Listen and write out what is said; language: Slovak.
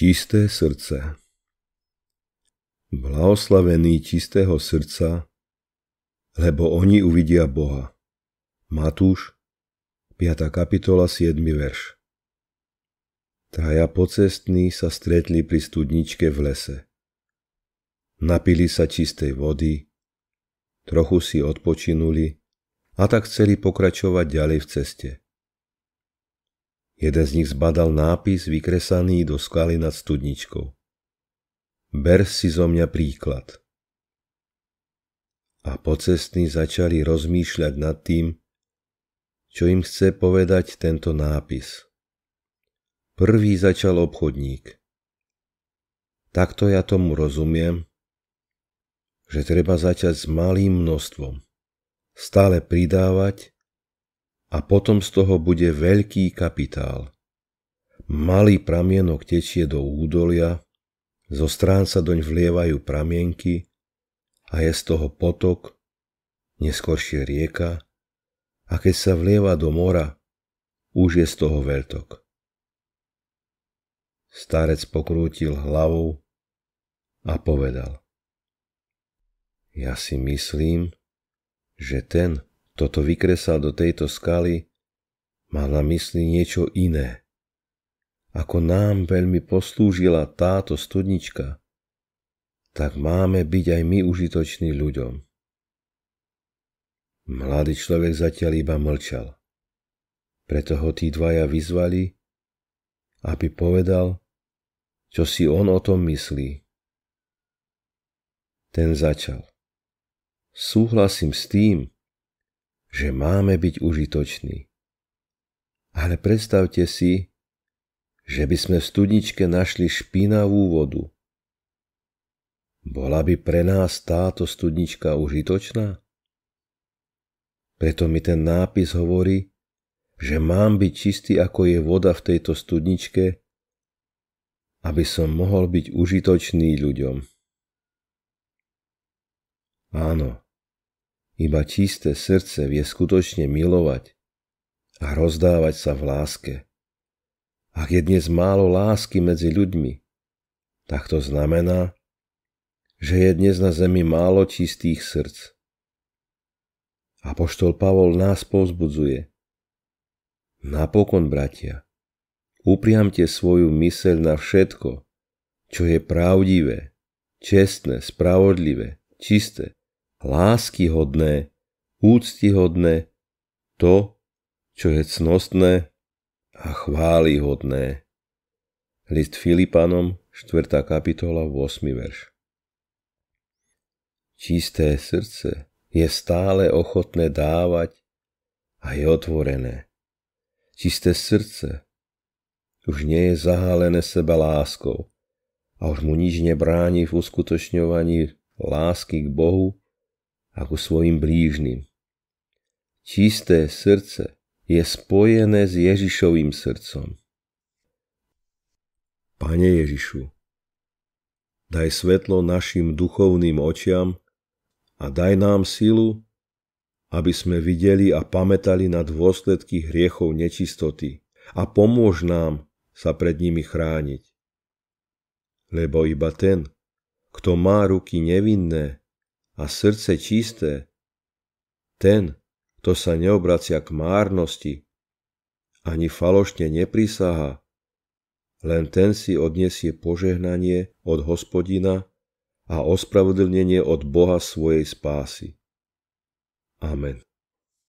Čisté srdce Blahoslavení čistého srdca, lebo oni uvidia Boha. Matúš, 5. kapitola, 7. verš. Traja pocestní sa stretli pri studničke v lese. Napili sa čistej vody, trochu si odpočinuli a tak chceli pokračovať ďalej v ceste. Jeden z nich zbadal nápis vykresaný do skaly nad studničkou. Ber si zo mňa príklad. A pocestní začali rozmýšľať nad tým, čo im chce povedať tento nápis. Prvý začal obchodník. Takto ja tomu rozumiem, že treba začať s malým množstvom, stále pridávať a potom z toho bude veľký kapitál. Malý pramienok tečie do údolia, zo strán sa doň vlievajú pramienky a je z toho potok, neskôršie rieka a keď sa vlieva do mora, už je z toho veľtok. Starec pokrútil hlavou a povedal. Ja si myslím, že ten, toto vykresal do tejto skaly, mal na mysli niečo iné. Ako nám veľmi poslúžila táto studnička, tak máme byť aj my užitoční ľuďom. Mladý človek zatiaľ iba mlčal. Preto ho tí dvaja vyzvali, aby povedal, čo si on o tom myslí. Ten začal. Súhlasím s tým, že máme byť užitoční. Ale predstavte si, že by sme v studničke našli špinavú vodu. Bola by pre nás táto studnička užitočná? Preto mi ten nápis hovorí, že mám byť čistý ako je voda v tejto studničke, aby som mohol byť užitočný ľuďom. Áno, iba čisté srdce vie skutočne milovať a rozdávať sa v láske. Ak je dnes málo lásky medzi ľuďmi, tak to znamená, že je dnes na zemi málo čistých srdc. Apoštol Pavol nás povzbudzuje. Napokon, bratia, upriamte svoju myseľ na všetko, čo je pravdivé, čestné, spravodlivé, čisté, láskyhodné, úctihodné, to, čo je cnostné a chválihodné. List Filipanom, 4. kapitola, 8. verš. Čisté srdce je stále ochotné dávať a je otvorené. Čisté srdce už nie je zahálené seba láskou a už mu nič nebráni v uskutočňovaní lásky k Bohu ako svojim blížnym. Čisté srdce je spojené s Ježišovým srdcom. Pane Ježišu, daj svetlo našim duchovným očiam a daj nám silu, aby sme videli a pamätali na dôsledky hriechov nečistoty a pomôž nám sa pred nimi chrániť. Lebo iba ten, kto má ruky nevinné a srdce čisté. Ten, kto sa neobracia k márnosti, ani falošne neprisaha, len ten si odniesie požehnanie od hospodina a ospravedlnenie od Boha svojej spásy. Amen.